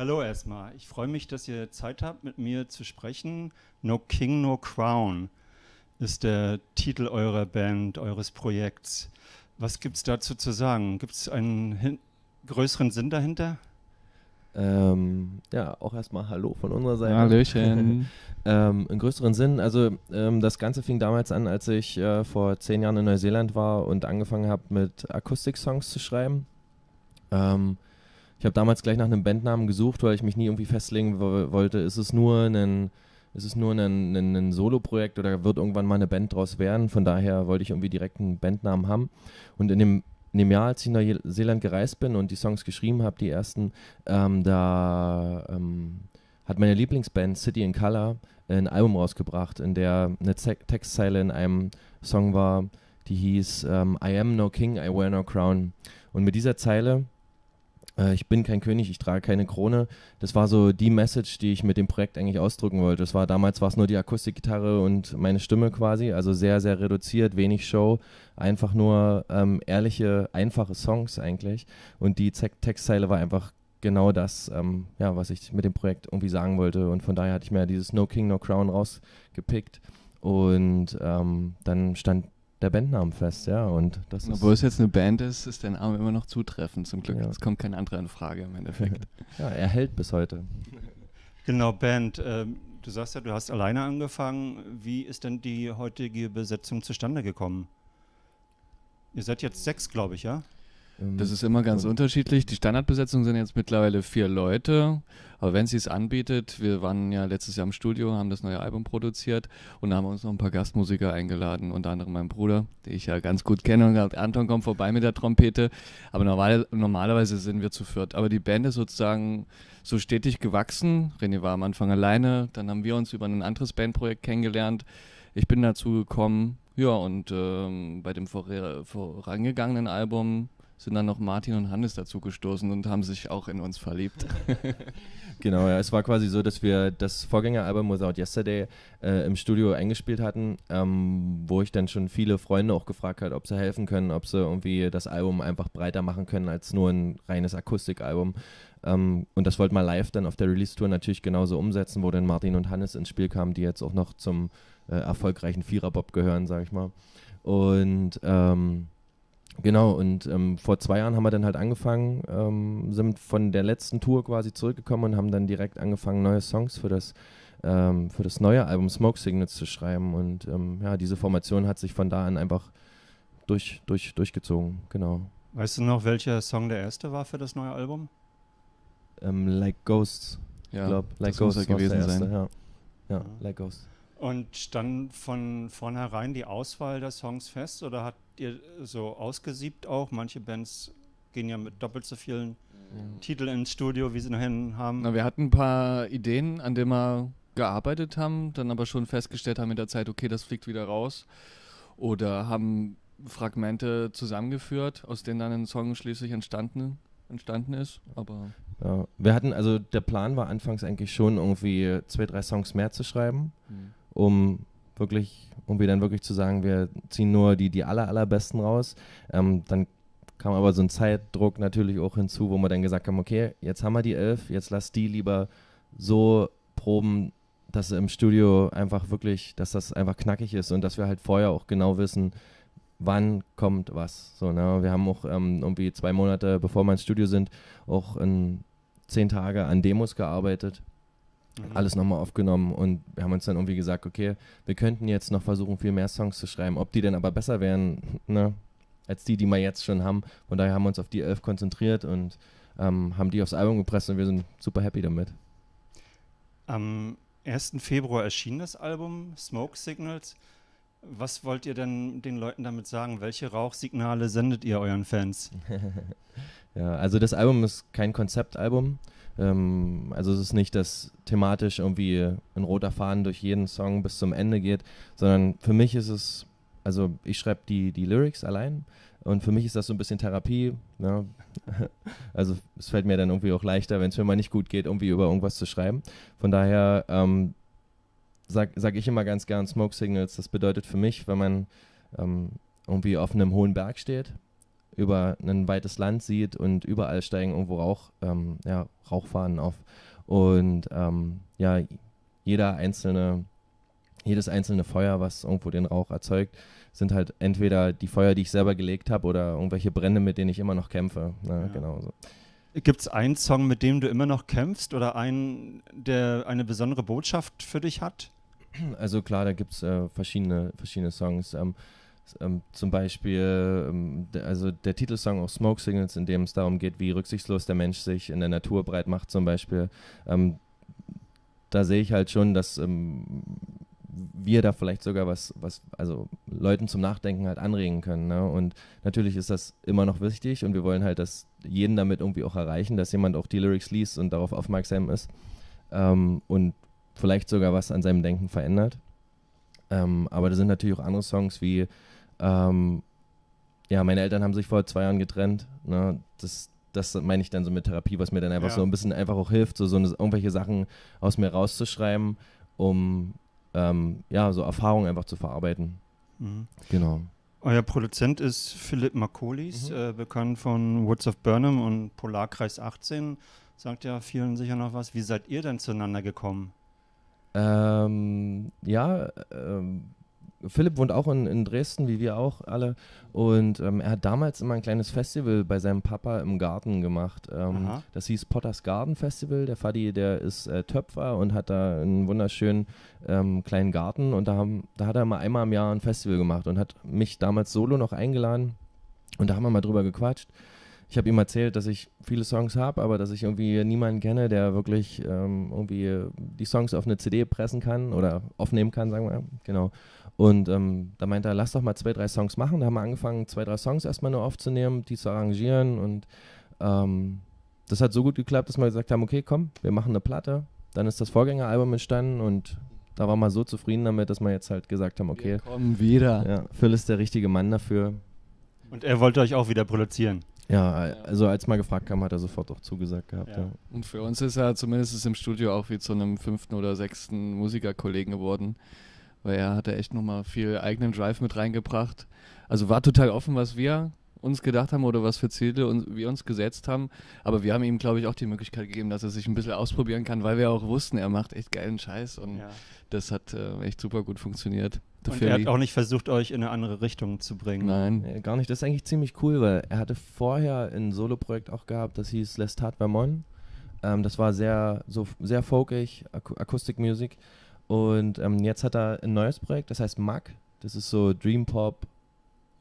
Hallo erstmal. Ich freue mich, dass ihr Zeit habt, mit mir zu sprechen. No King, No Crown ist der Titel eurer Band, eures Projekts. Was gibt es dazu zu sagen? Gibt es einen größeren Sinn dahinter? Ähm, ja, auch erstmal Hallo von unserer Seite. Hallöchen. ähm, Im größeren Sinn, also ähm, das Ganze fing damals an, als ich äh, vor zehn Jahren in Neuseeland war und angefangen habe, mit Akustik-Songs zu schreiben. Ähm, ich habe damals gleich nach einem Bandnamen gesucht, weil ich mich nie irgendwie festlegen wollte. Ist es nur ein, ist es nur ein, ein, ein Solo-Projekt oder wird irgendwann mal eine Band draus werden? Von daher wollte ich irgendwie direkt einen Bandnamen haben. Und in dem in dem Jahr, als ich in Neuseeland gereist bin und die Songs geschrieben habe, die ersten, ähm, da ähm, hat meine Lieblingsband City in Color ein Album rausgebracht, in der eine Ze Textzeile in einem Song war, die hieß ähm, I am no king, I wear no crown. Und mit dieser Zeile äh, ich bin kein König, ich trage keine Krone. Das war so die Message, die ich mit dem Projekt eigentlich ausdrücken wollte. Das war damals war es nur die Akustikgitarre und meine Stimme quasi, also sehr sehr reduziert, wenig Show, einfach nur ähm, ehrliche, einfache Songs eigentlich. Und die Ze Textzeile war einfach genau das, ähm, ja, was ich mit dem Projekt irgendwie sagen wollte. Und von daher hatte ich mir dieses No King No Crown rausgepickt. Und ähm, dann stand der Bandnamen fest, ja. Und das Obwohl ist, es jetzt eine Band ist, ist der Name immer noch zutreffend, zum Glück. Es kommt kein anderer in Frage im Endeffekt. ja, er hält bis heute. Genau, Band. Ähm, du sagst ja, du hast alleine angefangen. Wie ist denn die heutige Besetzung zustande gekommen? Ihr seid jetzt sechs, glaube ich, ja? Ähm, das ist immer ganz unterschiedlich. Die Standardbesetzung sind jetzt mittlerweile vier Leute. Aber wenn sie es anbietet, wir waren ja letztes Jahr im Studio, haben das neue Album produziert und haben uns noch ein paar Gastmusiker eingeladen, unter anderem mein Bruder, den ich ja ganz gut kenne und gesagt, Anton kommt vorbei mit der Trompete. Aber normal, normalerweise sind wir zu viert. Aber die Band ist sozusagen so stetig gewachsen. René war am Anfang alleine, dann haben wir uns über ein anderes Bandprojekt kennengelernt. Ich bin dazu gekommen, ja, und ähm, bei dem vorangegangenen Album sind dann noch Martin und Hannes dazu gestoßen und haben sich auch in uns verliebt. genau, ja, es war quasi so, dass wir das Vorgängeralbum Without Yesterday äh, im Studio eingespielt hatten, ähm, wo ich dann schon viele Freunde auch gefragt habe, ob sie helfen können, ob sie irgendwie das Album einfach breiter machen können als nur ein reines Akustikalbum. Um, ähm, und das wollten wir live dann auf der Release-Tour natürlich genauso umsetzen, wo dann Martin und Hannes ins Spiel kamen, die jetzt auch noch zum äh, erfolgreichen Vierer-Bob gehören, sag ich mal. Und ähm, Genau, und ähm, vor zwei Jahren haben wir dann halt angefangen, ähm, sind von der letzten Tour quasi zurückgekommen und haben dann direkt angefangen, neue Songs für das, ähm, für das neue Album Smoke Signals zu schreiben. Und ähm, ja, diese Formation hat sich von da an einfach durch, durch, durchgezogen, genau. Weißt du noch, welcher Song der erste war für das neue Album? Ähm, like Ghosts. Ja, ich glaube, Like Ghosts gewesen erste, sein. Ja. ja, Like Ghosts. Und stand von vornherein die Auswahl der Songs fest oder hat ihr so ausgesiebt auch? Manche Bands gehen ja mit doppelt so vielen mhm. Titeln ins Studio, wie sie nachher haben. Na, wir hatten ein paar Ideen, an denen wir gearbeitet haben, dann aber schon festgestellt haben in der Zeit, okay, das fliegt wieder raus. Oder haben Fragmente zusammengeführt, aus denen dann ein Song schließlich entstanden, entstanden ist. Aber ja, wir hatten, also der Plan war anfangs eigentlich schon irgendwie zwei, drei Songs mehr zu schreiben, mhm. um wirklich, um wir dann wirklich zu sagen, wir ziehen nur die, die aller, allerbesten raus, ähm, dann kam aber so ein Zeitdruck natürlich auch hinzu, wo wir dann gesagt haben, okay, jetzt haben wir die elf, jetzt lass die lieber so proben, dass im Studio einfach wirklich, dass das einfach knackig ist und dass wir halt vorher auch genau wissen, wann kommt was. So, ne? Wir haben auch ähm, irgendwie zwei Monate, bevor wir ins Studio sind, auch in zehn Tage an Demos gearbeitet, Mhm. Alles nochmal aufgenommen und wir haben uns dann irgendwie gesagt, okay, wir könnten jetzt noch versuchen, viel mehr Songs zu schreiben. Ob die denn aber besser wären, ne, als die, die wir jetzt schon haben. Von daher haben wir uns auf die elf konzentriert und ähm, haben die aufs Album gepresst und wir sind super happy damit. Am 1. Februar erschien das Album Smoke Signals. Was wollt ihr denn den Leuten damit sagen? Welche Rauchsignale sendet ihr euren Fans? ja, also das Album ist kein Konzeptalbum. Ähm, also es ist nicht, dass thematisch irgendwie ein roter Faden durch jeden Song bis zum Ende geht, sondern für mich ist es, also ich schreibe die, die Lyrics allein und für mich ist das so ein bisschen Therapie. Ja. Ne? Also es fällt mir dann irgendwie auch leichter, wenn es mir mal nicht gut geht, irgendwie über irgendwas zu schreiben. Von daher ähm, sage sag ich immer ganz gern Smoke Signals. Das bedeutet für mich, wenn man ähm, irgendwie auf einem hohen Berg steht über ein weites Land sieht und überall steigen irgendwo Rauch, ähm, ja, Rauchfahnen auf. Und ähm, ja, jeder einzelne, jedes einzelne Feuer, was irgendwo den Rauch erzeugt, sind halt entweder die Feuer, die ich selber gelegt habe oder irgendwelche Brände, mit denen ich immer noch kämpfe. Ne? Ja. Genau so. Gibt es einen Song, mit dem du immer noch kämpfst oder einen, der eine besondere Botschaft für dich hat? Also klar, da gibt es äh, verschiedene, verschiedene Songs. Ähm, ähm, zum Beispiel, ähm, also der Titelsong auch Smoke Signals, in dem es darum geht, wie rücksichtslos der Mensch sich in der Natur breit macht, zum Beispiel. Ähm, da sehe ich halt schon, dass ähm, wir da vielleicht sogar was, was, also Leuten zum Nachdenken halt anregen können. Ne? Und natürlich ist das immer noch wichtig und wir wollen halt, dass jeden damit irgendwie auch erreichen, dass jemand auch die Lyrics liest und darauf aufmerksam ist ähm, und vielleicht sogar was an seinem Denken verändert. Ähm, aber da sind natürlich auch andere Songs wie ähm, ja, meine Eltern haben sich vor zwei Jahren getrennt. Ne? Das, das meine ich dann so mit Therapie, was mir dann einfach ja. so ein bisschen einfach auch hilft, so, so eine, irgendwelche Sachen aus mir rauszuschreiben, um ähm, ja, so Erfahrungen einfach zu verarbeiten. Mhm. Genau. Euer Produzent ist Philipp Makolis, mhm. äh, bekannt von Woods of Burnham und Polarkreis 18. Sagt ja vielen sicher noch was. Wie seid ihr denn zueinander gekommen? Ähm, ja, ähm, Philipp wohnt auch in, in Dresden, wie wir auch alle. Und ähm, er hat damals immer ein kleines Festival bei seinem Papa im Garten gemacht. Ähm, das hieß Potters Garden Festival. Der Fadi, der ist äh, Töpfer und hat da einen wunderschönen ähm, kleinen Garten. Und da, haben, da hat er mal einmal im Jahr ein Festival gemacht und hat mich damals solo noch eingeladen. Und da haben wir mal drüber gequatscht ich habe ihm erzählt, dass ich viele Songs habe, aber dass ich irgendwie niemanden kenne, der wirklich ähm, irgendwie die Songs auf eine CD pressen kann oder aufnehmen kann, sagen wir. Genau. Und ähm, da meinte er, lass doch mal zwei, drei Songs machen. Da haben wir angefangen, zwei, drei Songs erstmal nur aufzunehmen, die zu arrangieren. Und ähm, das hat so gut geklappt, dass wir gesagt haben, okay, komm, wir machen eine Platte. Dann ist das Vorgängeralbum entstanden und da war man so zufrieden damit, dass wir jetzt halt gesagt haben, okay. Wir kommen wieder. Ja, Phil ist der richtige Mann dafür. Und er wollte euch auch wieder produzieren. Ja, also als mal gefragt kam, hat er sofort auch zugesagt gehabt. Ja. Ja. Und für uns ist er zumindest im Studio auch wie zu einem fünften oder sechsten Musikerkollegen geworden, weil er hat echt nochmal viel eigenen Drive mit reingebracht. Also war total offen, was wir uns gedacht haben oder was für Ziele uns, wir uns gesetzt haben. Aber wir haben ihm, glaube ich, auch die Möglichkeit gegeben, dass er sich ein bisschen ausprobieren kann, weil wir auch wussten, er macht echt geilen Scheiß und ja. das hat äh, echt super gut funktioniert. und er hat auch nicht versucht, euch in eine andere Richtung zu bringen. Nein. Nee, gar nicht. Das ist eigentlich ziemlich cool, weil er hatte vorher ein Solo-Projekt auch gehabt, das hieß Lestat Vermont. Ähm, das war sehr, so, sehr folkig, Ak Akustikmusik. Und ähm, jetzt hat er ein neues Projekt, das heißt Mac. Das ist so Dream Pop,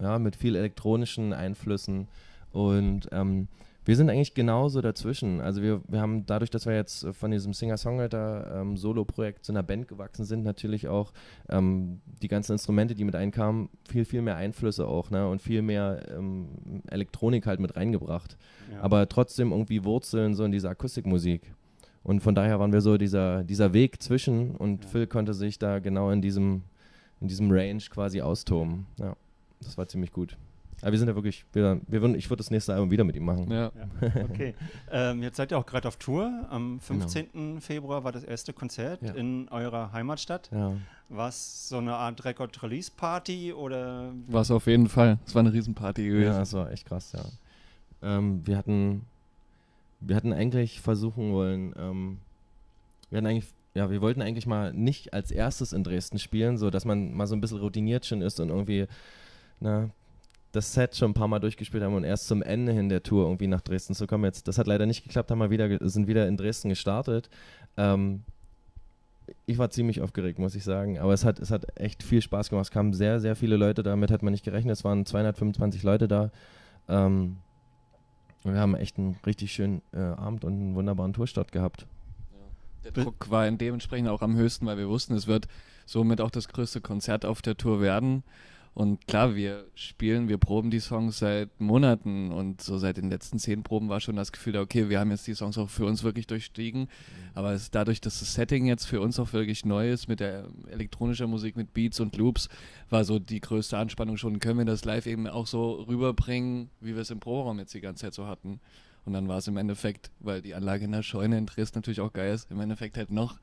ja, mit viel elektronischen Einflüssen. Und ähm, wir sind eigentlich genauso dazwischen. Also wir, wir haben dadurch, dass wir jetzt von diesem Singer-Songwriter-Solo-Projekt ähm, zu einer Band gewachsen sind, natürlich auch ähm, die ganzen Instrumente, die mit einkamen, viel, viel mehr Einflüsse auch ne? und viel mehr ähm, Elektronik halt mit reingebracht. Ja. Aber trotzdem irgendwie Wurzeln so in dieser Akustikmusik. Und von daher waren wir so dieser, dieser Weg zwischen und ja. Phil konnte sich da genau in diesem, in diesem Range quasi austoben. Ja das war ziemlich gut. Aber wir sind ja wirklich, wir, wir würden, ich würde das nächste Album wieder mit ihm machen. Ja. ja. Okay. ähm, jetzt seid ihr auch gerade auf Tour. Am 15. Genau. Februar war das erste Konzert ja. in eurer Heimatstadt. Ja. War es so eine Art Record-Release-Party oder? War es auf jeden Fall. Es war eine Riesenparty gewesen. Ja, es war echt krass, ja. Ähm, wir hatten, wir hatten eigentlich versuchen wollen, ähm, wir hatten eigentlich ja, wir wollten eigentlich mal nicht als erstes in Dresden spielen, so dass man mal so ein bisschen routiniert schon ist und irgendwie ne, das Set schon ein paar Mal durchgespielt haben und erst zum Ende hin der Tour irgendwie nach Dresden zu kommen. Jetzt, das hat leider nicht geklappt, haben wir wieder, sind wieder in Dresden gestartet. Ähm, ich war ziemlich aufgeregt, muss ich sagen. Aber es hat, es hat echt viel Spaß gemacht. Es kamen sehr, sehr viele Leute. da. Damit hat man nicht gerechnet. Es waren 225 Leute da. Ähm, und wir haben echt einen richtig schönen äh, Abend und einen wunderbaren Tourstart gehabt. Ja. Der Druck war dementsprechend auch am höchsten, weil wir wussten, es wird somit auch das größte Konzert auf der Tour werden. Und klar, wir spielen, wir proben die Songs seit Monaten und so seit den letzten zehn Proben war schon das Gefühl, okay, wir haben jetzt die Songs auch für uns wirklich durchstiegen. Mhm. Aber es, dadurch, dass das Setting jetzt für uns auch wirklich neu ist mit der ähm, elektronischen Musik, mit Beats und Loops, war so die größte Anspannung schon. Können wir das live eben auch so rüberbringen, wie wir es im Proberaum jetzt die ganze Zeit so hatten? Und dann war es im Endeffekt, weil die Anlage in der Scheune in Dresden natürlich auch geil ist, im Endeffekt halt noch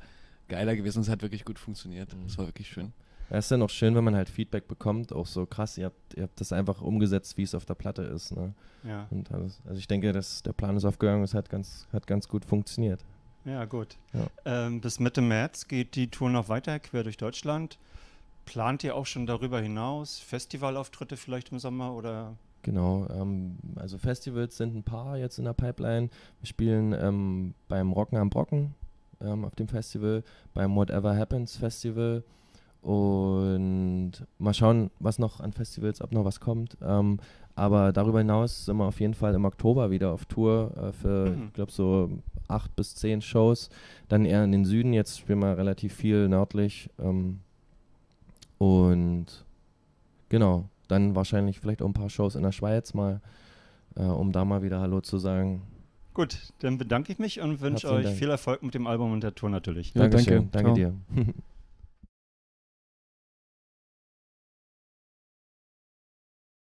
geiler gewesen. Es hat wirklich gut funktioniert. Es mhm. war wirklich schön. Es ist ja noch schön, wenn man halt Feedback bekommt, auch so krass, ihr habt, ihr habt das einfach umgesetzt, wie es auf der Platte ist. Ne? Ja. Und alles, also ich denke, dass der Plan ist aufgegangen, es hat ganz, hat ganz gut funktioniert. Ja, gut. Ja. Ähm, bis Mitte März geht die Tour noch weiter quer durch Deutschland. Plant ihr auch schon darüber hinaus Festivalauftritte vielleicht im Sommer oder Genau, ähm, also Festivals sind ein paar jetzt in der Pipeline. Wir spielen ähm, beim Rocken am Brocken ähm, auf dem Festival, beim Whatever Happens Festival und mal schauen, was noch an Festivals, ob noch was kommt. Ähm, aber darüber hinaus sind wir auf jeden Fall im Oktober wieder auf Tour äh, für, mhm. ich glaube, so acht bis zehn Shows. Dann eher in den Süden, jetzt spielen wir relativ viel nördlich. Ähm, und genau, dann wahrscheinlich vielleicht auch ein paar Shows in der Schweiz mal, äh, um da mal wieder Hallo zu sagen. Gut, dann bedanke ich mich und wünsche euch Dank. viel Erfolg mit dem Album und der Tour natürlich. Ja, danke. Danke dir.